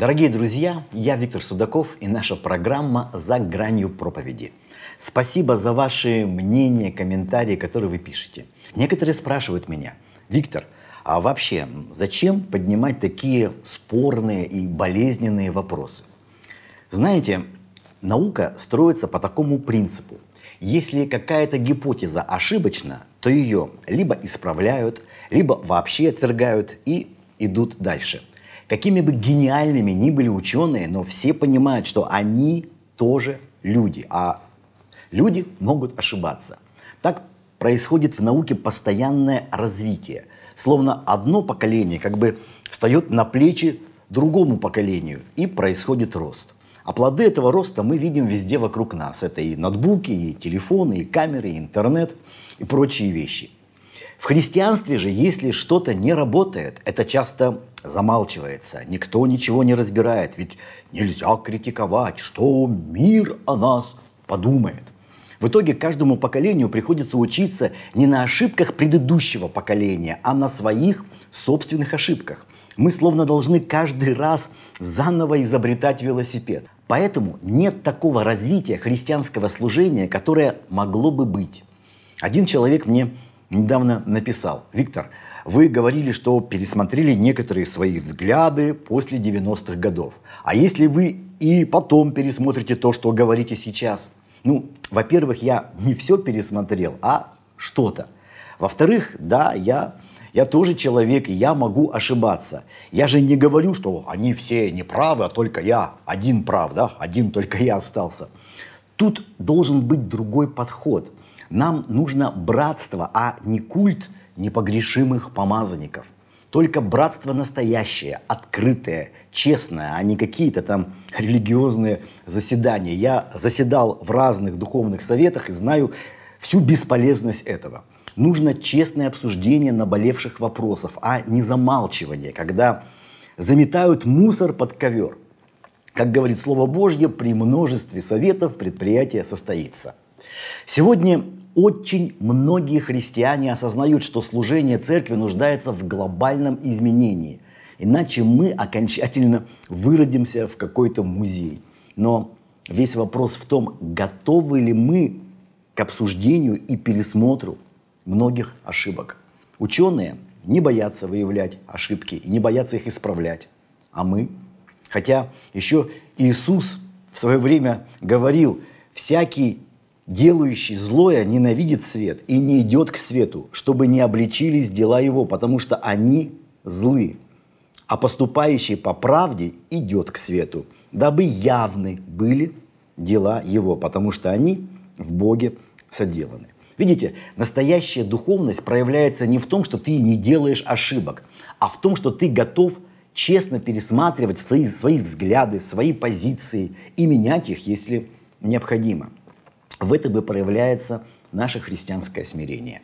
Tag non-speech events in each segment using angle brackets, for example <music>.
Дорогие друзья, я Виктор Судаков и наша программа «За гранью проповеди». Спасибо за ваши мнения, комментарии, которые вы пишете. Некоторые спрашивают меня, Виктор, а вообще зачем поднимать такие спорные и болезненные вопросы? Знаете, наука строится по такому принципу. Если какая-то гипотеза ошибочна, то ее либо исправляют, либо вообще отвергают и идут дальше – Какими бы гениальными ни были ученые, но все понимают, что они тоже люди, а люди могут ошибаться. Так происходит в науке постоянное развитие. Словно одно поколение как бы встает на плечи другому поколению, и происходит рост. А плоды этого роста мы видим везде вокруг нас. Это и ноутбуки, и телефоны, и камеры, и интернет, и прочие вещи – в христианстве же, если что-то не работает, это часто замалчивается, никто ничего не разбирает, ведь нельзя критиковать, что мир о нас подумает. В итоге каждому поколению приходится учиться не на ошибках предыдущего поколения, а на своих собственных ошибках. Мы словно должны каждый раз заново изобретать велосипед. Поэтому нет такого развития христианского служения, которое могло бы быть. Один человек мне недавно написал. Виктор, вы говорили, что пересмотрели некоторые свои взгляды после 90-х годов. А если вы и потом пересмотрите то, что говорите сейчас? Ну, во-первых, я не все пересмотрел, а что-то. Во-вторых, да, я, я тоже человек, и я могу ошибаться. Я же не говорю, что они все неправы, а только я один прав, да, один только я остался. Тут должен быть другой подход – нам нужно братство, а не культ непогрешимых помазанников. Только братство настоящее, открытое, честное, а не какие-то там религиозные заседания. Я заседал в разных духовных советах и знаю всю бесполезность этого. Нужно честное обсуждение наболевших вопросов, а не замалчивание, когда заметают мусор под ковер. Как говорит Слово Божье, при множестве советов предприятие состоится. Сегодня очень многие христиане осознают, что служение церкви нуждается в глобальном изменении. Иначе мы окончательно выродимся в какой-то музей. Но весь вопрос в том, готовы ли мы к обсуждению и пересмотру многих ошибок. Ученые не боятся выявлять ошибки и не боятся их исправлять. А мы? Хотя еще Иисус в свое время говорил, всякий Делающий злое ненавидит свет и не идет к свету, чтобы не обличились дела его, потому что они злы. А поступающий по правде идет к свету, дабы явны были дела его, потому что они в Боге соделаны. Видите, настоящая духовность проявляется не в том, что ты не делаешь ошибок, а в том, что ты готов честно пересматривать свои, свои взгляды, свои позиции и менять их, если необходимо – в этом и проявляется наше христианское смирение.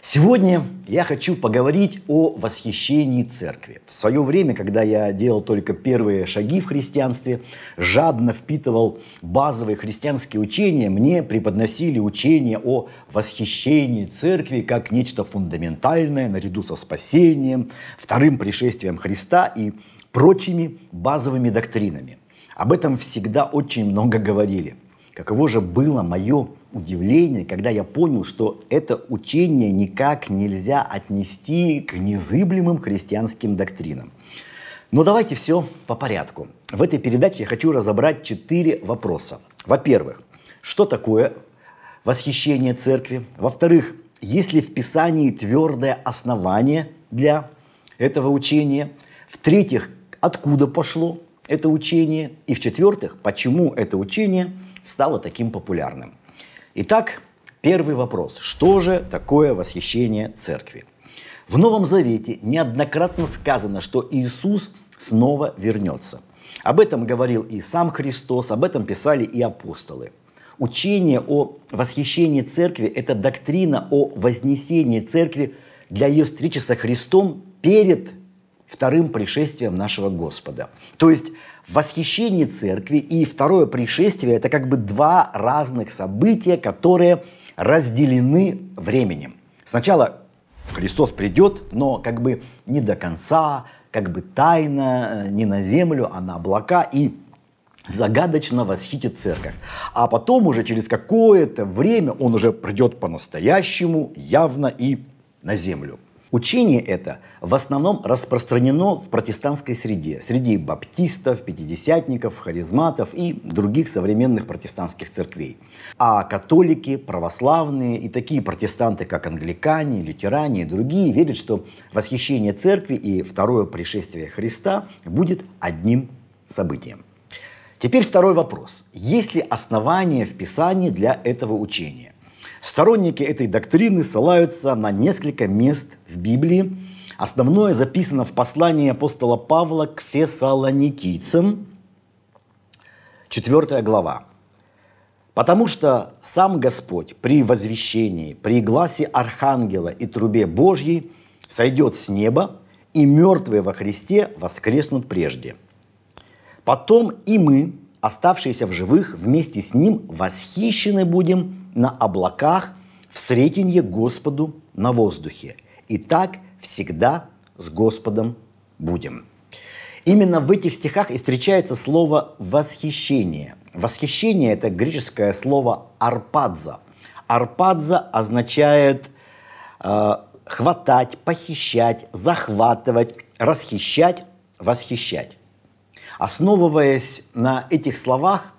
Сегодня я хочу поговорить о восхищении церкви. В свое время, когда я делал только первые шаги в христианстве, жадно впитывал базовые христианские учения, мне преподносили учение о восхищении церкви как нечто фундаментальное наряду со спасением, вторым пришествием Христа и прочими базовыми доктринами. Об этом всегда очень много говорили – Каково же было мое удивление, когда я понял, что это учение никак нельзя отнести к незыблемым христианским доктринам. Но давайте все по порядку. В этой передаче я хочу разобрать четыре вопроса. Во-первых, что такое восхищение церкви? Во-вторых, есть ли в Писании твердое основание для этого учения? В-третьих, откуда пошло это учение? И в-четвертых, почему это учение – стало таким популярным. Итак, первый вопрос. Что же такое восхищение церкви? В Новом Завете неоднократно сказано, что Иисус снова вернется. Об этом говорил и сам Христос, об этом писали и апостолы. Учение о восхищении церкви – это доктрина о вознесении церкви для ее встречи со Христом перед вторым пришествием нашего Господа. То есть восхищение церкви и второе пришествие – это как бы два разных события, которые разделены временем. Сначала Христос придет, но как бы не до конца, как бы тайно, э, не на землю, а на облака, и загадочно восхитит церковь. А потом уже через какое-то время он уже придет по-настоящему, явно и на землю. Учение это в основном распространено в протестантской среде, среди баптистов, пятидесятников, харизматов и других современных протестантских церквей. А католики, православные и такие протестанты, как англикане, лютеране и другие, верят, что восхищение церкви и второе пришествие Христа будет одним событием. Теперь второй вопрос. Есть ли основания в Писании для этого учения? Сторонники этой доктрины ссылаются на несколько мест в Библии. Основное записано в послании апостола Павла к фессалоникийцам, 4 глава. Потому что сам Господь при возвещении, при гласе архангела и трубе Божьей сойдет с неба, и мертвые во Христе воскреснут прежде. Потом и мы, оставшиеся в живых, вместе с ним восхищены будем на облаках в сретенье Господу на воздухе. И так всегда с Господом будем. Именно в этих стихах и встречается слово «восхищение». Восхищение – это греческое слово «арпадза». «Арпадза» означает э, хватать, похищать, захватывать, расхищать, восхищать. Основываясь на этих словах,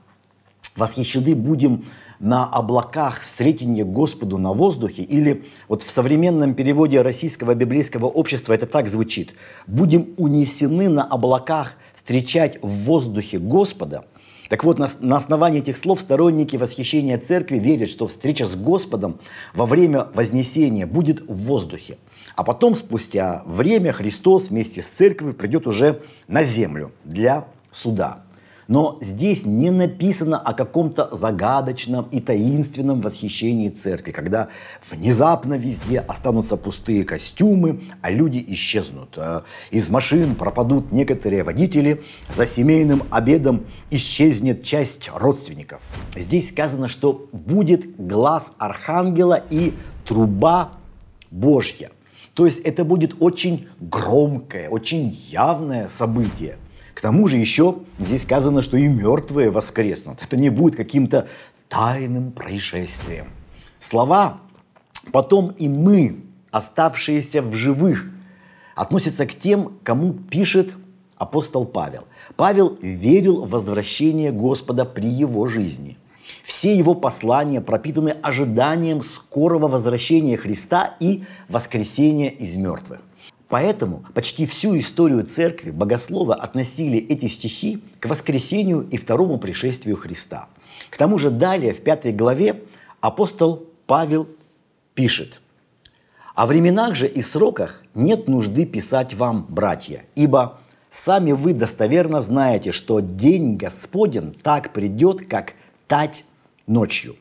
восхищены будем на облаках встретение Господу на воздухе, или вот в современном переводе российского библейского общества это так звучит. Будем унесены на облаках встречать в воздухе Господа. Так вот, на основании этих слов сторонники восхищения церкви верят, что встреча с Господом во время Вознесения будет в воздухе – а потом, спустя время, Христос вместе с церковью придет уже на землю для суда. Но здесь не написано о каком-то загадочном и таинственном восхищении церкви, когда внезапно везде останутся пустые костюмы, а люди исчезнут. Э, из машин пропадут некоторые водители, за семейным обедом исчезнет часть родственников. Здесь сказано, что будет глаз архангела и труба Божья. То есть это будет очень громкое, очень явное событие. К тому же еще здесь сказано, что и мертвые воскреснут. Это не будет каким-то тайным происшествием. Слова «потом и мы, оставшиеся в живых», относятся к тем, кому пишет апостол Павел. Павел верил в возвращение Господа при его жизни. Все его послания пропитаны ожиданием скорого возвращения Христа и воскресения из мертвых. Поэтому почти всю историю церкви богословы относили эти стихи к воскресению и второму пришествию Христа. К тому же далее в пятой главе апостол Павел пишет. «О временах же и сроках нет нужды писать вам, братья, ибо сами вы достоверно знаете, что день Господен так придет, как тать ночью.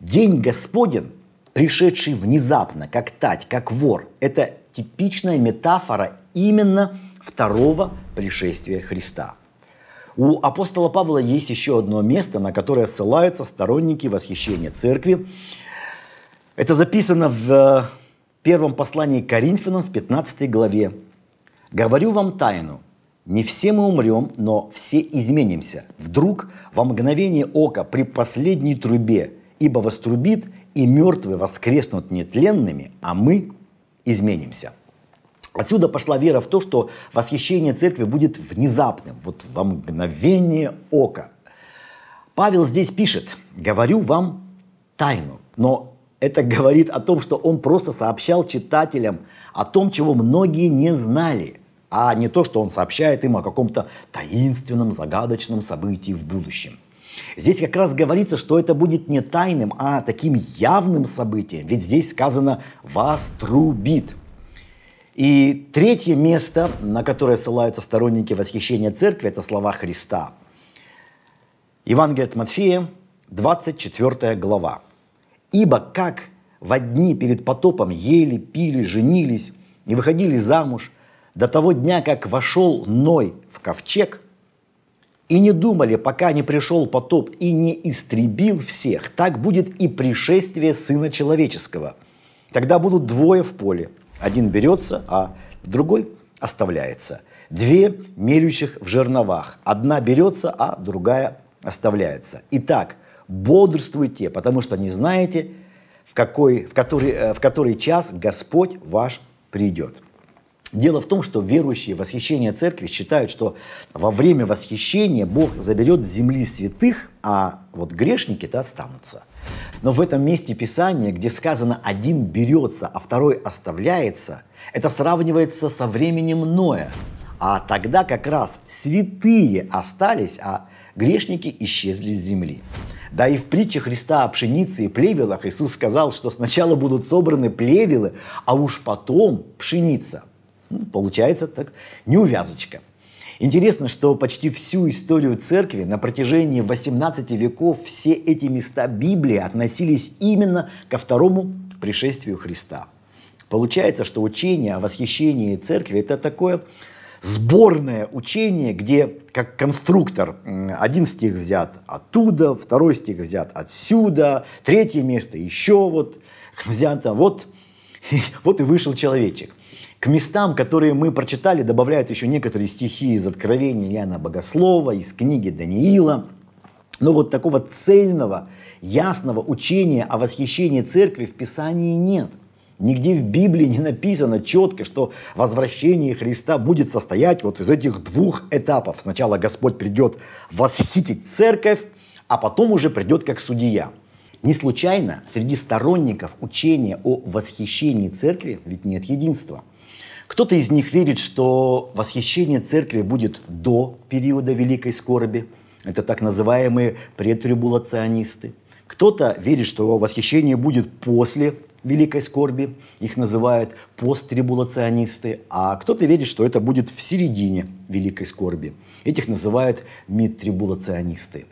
День Господен, пришедший внезапно, как тать, как вор, это типичная метафора именно второго пришествия Христа. У апостола Павла есть еще одно место, на которое ссылаются сторонники восхищения церкви. Это записано в э, первом послании к Коринфянам в 15 главе. «Говорю вам тайну, не все мы умрем, но все изменимся. Вдруг во мгновение ока при последней трубе, ибо вострубит, и мертвые воскреснут нетленными, а мы изменимся. Отсюда пошла вера в то, что восхищение церкви будет внезапным, вот во мгновение ока. Павел здесь пишет, говорю вам тайну, но это говорит о том, что он просто сообщал читателям о том, чего многие не знали – а не то, что он сообщает им о каком-то таинственном, загадочном событии в будущем. Здесь как раз говорится, что это будет не тайным, а таким явным событием, ведь здесь сказано «вас трубит». И третье место, на которое ссылаются сторонники восхищения церкви, это слова Христа. Евангелие от Матфея, 24 глава. «Ибо как в одни перед потопом ели, пили, женились и выходили замуж – до того дня, как вошел Ной в ковчег, и не думали, пока не пришел потоп и не истребил всех, так будет и пришествие Сына Человеческого. Тогда будут двое в поле. Один берется, а другой оставляется. Две мелющих в жерновах. Одна берется, а другая оставляется. Итак, бодрствуйте, потому что не знаете, в, какой, в, который, э, в который час Господь ваш придет. Дело в том, что верующие в восхищение церкви считают, что во время восхищения Бог заберет с земли святых, а вот грешники-то останутся. Но в этом месте Писания, где сказано «один берется, а второй оставляется», это сравнивается со временем Ноя. А тогда как раз святые остались, а грешники исчезли с земли. Да и в притче Христа о пшенице и плевелах Иисус сказал, что сначала будут собраны плевелы, а уж потом пшеница. Получается так неувязочка. Интересно, что почти всю историю церкви на протяжении 18 веков все эти места Библии относились именно ко второму пришествию Христа. Получается, что учение о восхищении церкви – это такое сборное учение, где как конструктор один стих взят оттуда, второй стих взят отсюда, третье место еще вот взято, вот, <laughs> вот и вышел человечек. К местам, которые мы прочитали, добавляют еще некоторые стихи из Откровения Иоанна Богослова, из книги Даниила. Но вот такого цельного, ясного учения о восхищении церкви в Писании нет. Нигде в Библии не написано четко, что возвращение Христа будет состоять вот из этих двух этапов. Сначала Господь придет восхитить церковь, а потом уже придет как судья. Не случайно среди сторонников учения о восхищении церкви ведь нет единства – кто-то из них верит, что восхищение церкви будет до периода Великой Скорби. Это так называемые претрибулационисты. Кто-то верит, что восхищение будет после Великой Скорби. Их называют посттрибулационисты. А кто-то верит, что это будет в середине Великой Скорби. Этих называют мидтрибулационисты.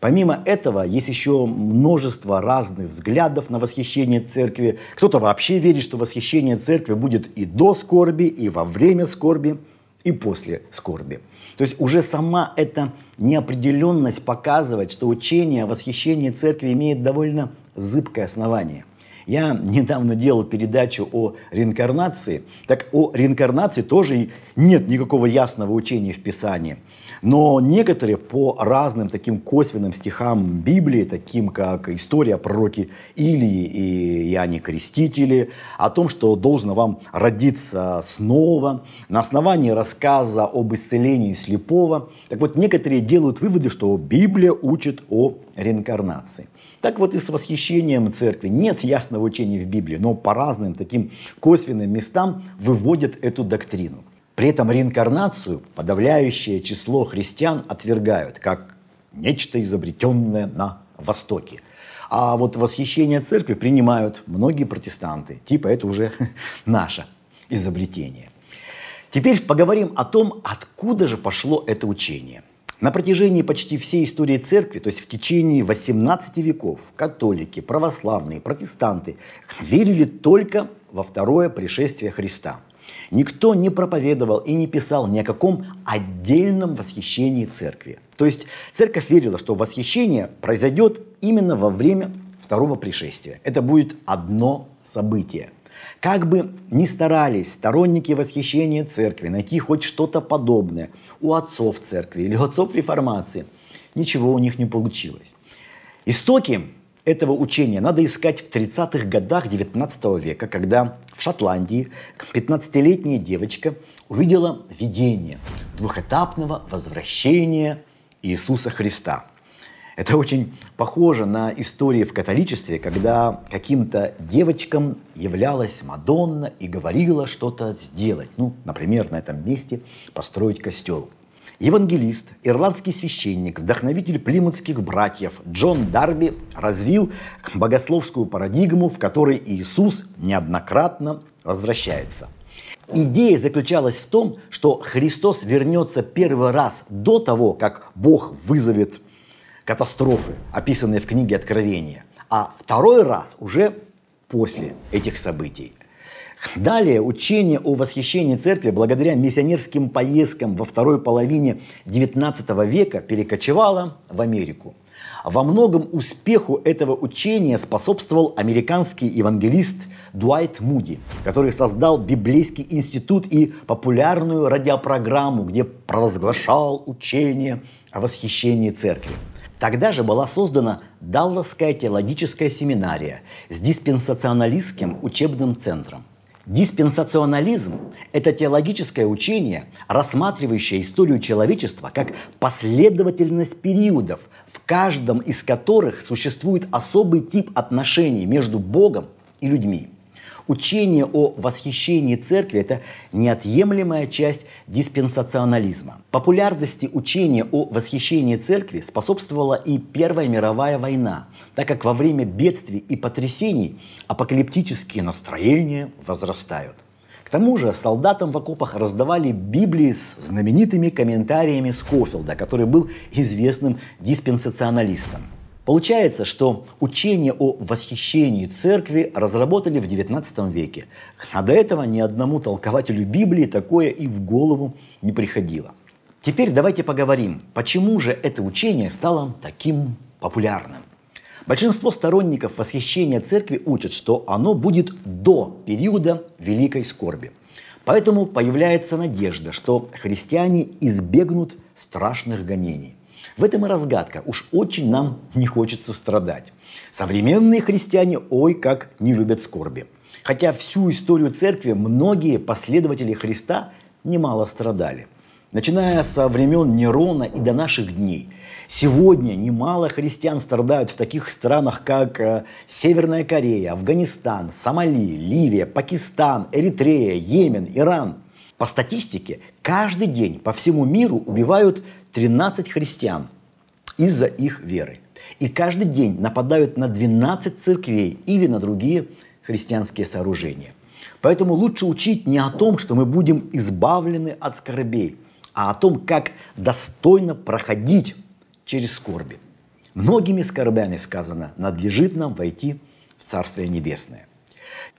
Помимо этого, есть еще множество разных взглядов на восхищение церкви. Кто-то вообще верит, что восхищение церкви будет и до скорби, и во время скорби, и после скорби. То есть уже сама эта неопределенность показывает, что учение о восхищении церкви имеет довольно зыбкое основание – я недавно делал передачу о реинкарнации. Так о реинкарнации тоже нет никакого ясного учения в Писании. Но некоторые по разным таким косвенным стихам Библии, таким как история пророки Илии и Иоанне крестители, о том, что должно вам родиться снова, на основании рассказа об исцелении слепого. Так вот, некоторые делают выводы, что Библия учит о реинкарнации. Так вот и с восхищением церкви. Нет ясного учения в Библии, но по разным таким косвенным местам выводят эту доктрину. При этом реинкарнацию подавляющее число христиан отвергают как нечто изобретенное на Востоке. А вот восхищение церкви принимают многие протестанты, типа это уже <laughs> наше изобретение. Теперь поговорим о том, откуда же пошло это учение. На протяжении почти всей истории церкви, то есть в течение 18 веков, католики, православные, протестанты верили только во второе пришествие Христа – Никто не проповедовал и не писал ни о каком отдельном восхищении церкви. То есть церковь верила, что восхищение произойдет именно во время второго пришествия. Это будет одно событие. Как бы ни старались сторонники восхищения церкви найти хоть что-то подобное у отцов церкви или у отцов реформации, ничего у них не получилось. Истоки этого учения надо искать в 30-х годах 19 века, когда в Шотландии 15-летняя девочка увидела видение двухэтапного возвращения Иисуса Христа. Это очень похоже на истории в католичестве, когда каким-то девочкам являлась Мадонна и говорила что-то сделать. Ну, например, на этом месте построить костел. Евангелист, ирландский священник, вдохновитель плимутских братьев Джон Дарби развил богословскую парадигму, в которой Иисус неоднократно возвращается. Идея заключалась в том, что Христос вернется первый раз до того, как Бог вызовет катастрофы, описанные в книге Откровения, а второй раз уже после этих событий. Далее учение о восхищении церкви благодаря миссионерским поездкам во второй половине XIX века перекочевало в Америку. Во многом успеху этого учения способствовал американский евангелист Дуайт Муди, который создал Библейский институт и популярную радиопрограмму, где провозглашал учение о восхищении церкви. Тогда же была создана Далласская теологическая семинария с диспенсационалистским учебным центром. Диспенсационализм – это теологическое учение, рассматривающее историю человечества как последовательность периодов, в каждом из которых существует особый тип отношений между Богом и людьми. Учение о восхищении церкви – это неотъемлемая часть диспенсационализма. Популярности учения о восхищении церкви способствовала и Первая мировая война, так как во время бедствий и потрясений апокалиптические настроения возрастают. К тому же солдатам в окопах раздавали Библии с знаменитыми комментариями Скофилда, который был известным диспенсационалистом. Получается, что учение о восхищении церкви разработали в XIX веке. А до этого ни одному толкователю Библии такое и в голову не приходило. Теперь давайте поговорим, почему же это учение стало таким популярным. Большинство сторонников восхищения церкви учат, что оно будет до периода великой скорби. Поэтому появляется надежда, что христиане избегнут страшных гонений. В этом и разгадка. Уж очень нам не хочется страдать. Современные христиане ой как не любят скорби. Хотя всю историю церкви многие последователи Христа немало страдали. Начиная со времен Нерона и до наших дней. Сегодня немало христиан страдают в таких странах, как э, Северная Корея, Афганистан, Сомали, Ливия, Пакистан, Эритрея, Йемен, Иран. По статистике, каждый день по всему миру убивают 13 христиан – из-за их веры. И каждый день нападают на 12 церквей или на другие христианские сооружения. Поэтому лучше учить не о том, что мы будем избавлены от скорбей, а о том, как достойно проходить через скорби. Многими скорбями, сказано, надлежит нам войти в Царствие Небесное.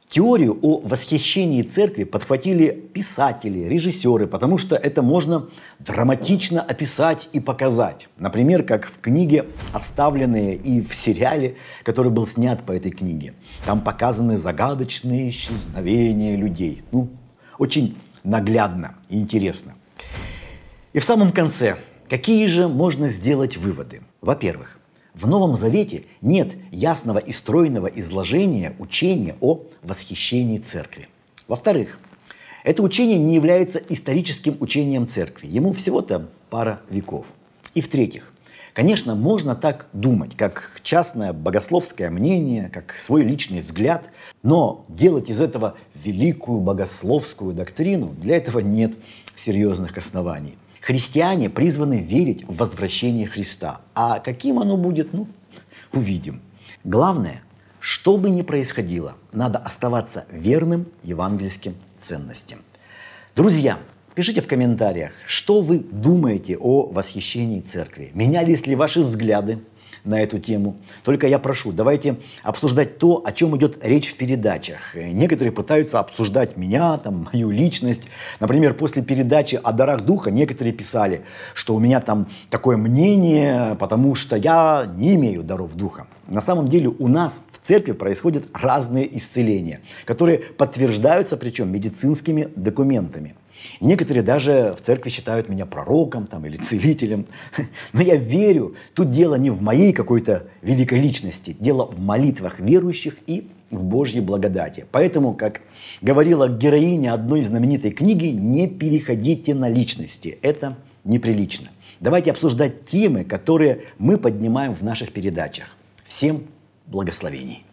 Теорию о восхищении церкви подхватили писатели, режиссеры, потому что это можно драматично описать и показать. Например, как в книге «Оставленные» и в сериале, который был снят по этой книге. Там показаны загадочные исчезновения людей. Ну, очень наглядно и интересно. И в самом конце, какие же можно сделать выводы? Во-первых, в Новом Завете нет ясного и стройного изложения учения о восхищении церкви. Во-вторых, это учение не является историческим учением церкви. Ему всего-то пара веков. И в-третьих, конечно, можно так думать, как частное богословское мнение, как свой личный взгляд, но делать из этого великую богословскую доктрину для этого нет серьезных оснований – Христиане призваны верить в возвращение Христа. А каким оно будет, ну, увидим. Главное, что бы ни происходило, надо оставаться верным евангельским ценностям. Друзья, пишите в комментариях, что вы думаете о восхищении церкви. Менялись ли ваши взгляды? на эту тему. Только я прошу, давайте обсуждать то, о чем идет речь в передачах. Э, некоторые пытаются обсуждать меня, там, мою личность. Например, после передачи о дарах духа некоторые писали, что у меня там такое мнение, потому что я не имею даров духа. На самом деле у нас в церкви происходят разные исцеления, которые подтверждаются причем медицинскими документами. Некоторые даже в церкви считают меня пророком там, или целителем. <laughs> Но я верю, тут дело не в моей какой-то великой личности, дело в молитвах верующих и в Божьей благодати. Поэтому, как говорила героиня одной знаменитой книги, не переходите на личности. Это неприлично. Давайте обсуждать темы, которые мы поднимаем в наших передачах. Всем благословений!